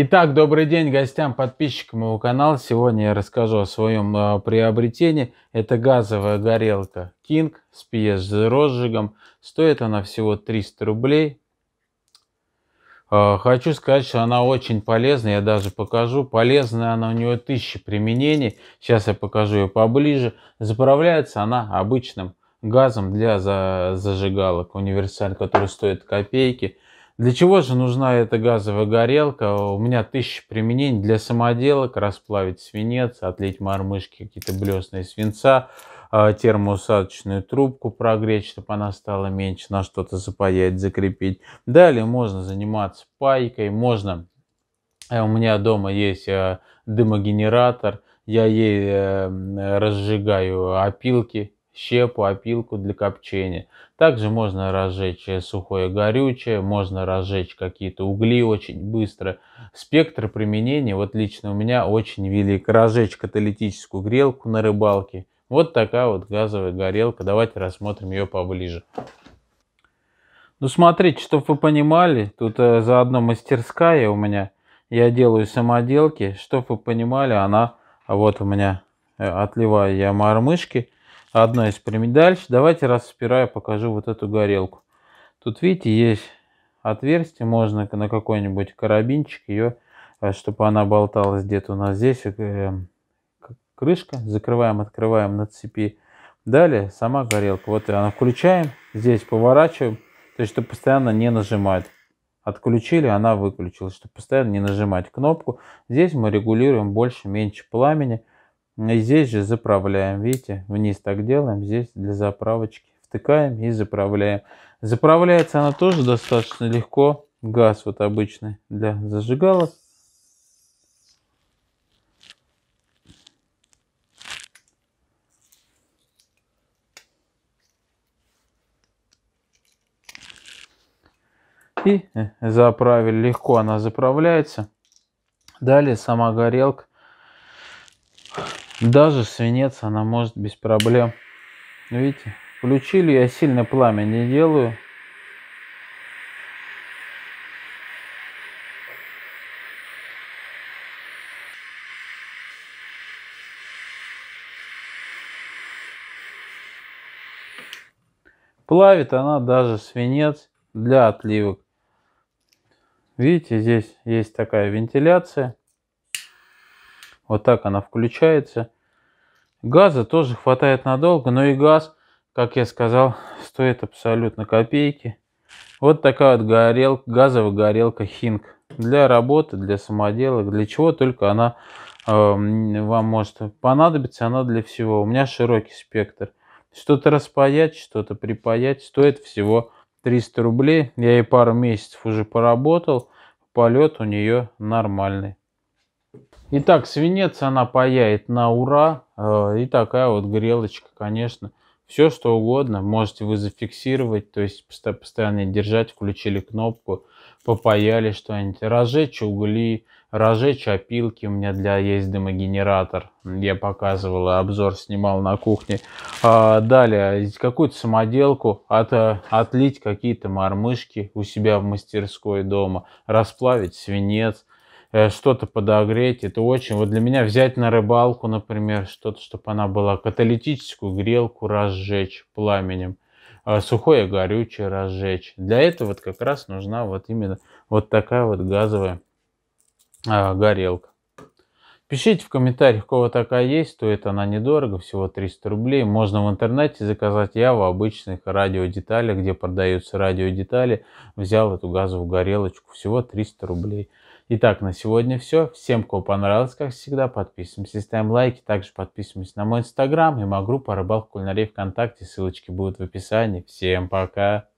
Итак, добрый день гостям, подписчикам моего канала. Сегодня я расскажу о своем э, приобретении. Это газовая горелка King с PS розжигом. Стоит она всего 300 рублей. Э, хочу сказать, что она очень полезная, я даже покажу. Полезная она, у нее тысячи применений. Сейчас я покажу ее поближе. Заправляется она обычным газом для за зажигалок. Универсаль, который стоит копейки. Для чего же нужна эта газовая горелка? У меня тысячи применений для самоделок, расплавить свинец, отлить мормышки, какие-то блесные свинца, а, термоусадочную трубку прогреть, чтобы она стала меньше, на что-то запаять, закрепить. Далее можно заниматься пайкой, можно... Э, у меня дома есть э, дымогенератор, я ей э, разжигаю опилки, щепу, опилку для копчения. Также можно разжечь сухое горючее, можно разжечь какие-то угли очень быстро. Спектр применения, вот лично у меня очень велик. Разжечь каталитическую грелку на рыбалке. Вот такая вот газовая горелка. Давайте рассмотрим ее поближе. Ну смотрите, чтобы вы понимали, тут э, заодно мастерская у меня. Я делаю самоделки, чтобы вы понимали, она вот у меня э, отливаю я мормышки одна из пирамид. Давайте, раз распираю, покажу вот эту горелку. Тут, видите, есть отверстие, можно на какой-нибудь карабинчик ее, э, чтобы она болталась где-то у нас здесь. Э, крышка, закрываем, открываем на цепи. Далее сама горелка. Вот она включаем, здесь поворачиваем, то есть, чтобы постоянно не нажимать. Отключили, она выключилась, чтобы постоянно не нажимать кнопку. Здесь мы регулируем больше-меньше пламени. И здесь же заправляем, видите, вниз так делаем, здесь для заправочки втыкаем и заправляем. Заправляется она тоже достаточно легко, газ вот обычный для зажигалок. И э, заправили, легко она заправляется. Далее сама горелка даже свинец она может без проблем. Ну, видите, включили, я сильное пламя не делаю. Плавит она даже свинец для отливок. Видите, здесь есть такая вентиляция. Вот так она включается. Газа тоже хватает надолго, но и газ, как я сказал, стоит абсолютно копейки. Вот такая вот горел, газовая горелка Хинг. Для работы, для самоделок, для чего только она э, вам может понадобиться, она для всего. У меня широкий спектр. Что-то распаять, что-то припаять стоит всего 300 рублей. Я ей пару месяцев уже поработал, полет у нее нормальный. Итак, свинец она паяет на ура. Э, и такая вот грелочка, конечно. Все что угодно можете вы зафиксировать, то есть постоянно держать, включили кнопку, попаяли что-нибудь. Разжечь угли, разжечь опилки. У меня для есть дымогенератор. Я показывал, обзор снимал на кухне. А, далее, какую-то самоделку, от, отлить какие-то мормышки у себя в мастерской дома, расплавить свинец, Э, что-то подогреть. Это очень... Вот для меня взять на рыбалку, например, что-то, чтобы она была каталитическую грелку разжечь пламенем, э, сухое горючее разжечь. Для этого вот как раз нужна вот именно вот такая вот газовая а, горелка. Пишите в комментариях, у кого такая есть, то это она недорого, всего 300 рублей. Можно в интернете заказать, я в обычных радиодеталях, где продаются радиодетали, взял эту газовую горелочку, всего 300 рублей. Итак, на сегодня все. Всем, кому понравилось, как всегда, подписываемся, ставим лайки. Также подписываемся на мой инстаграм и мою группу «Рыбалка кулинарей ВКонтакте». Ссылочки будут в описании. Всем пока!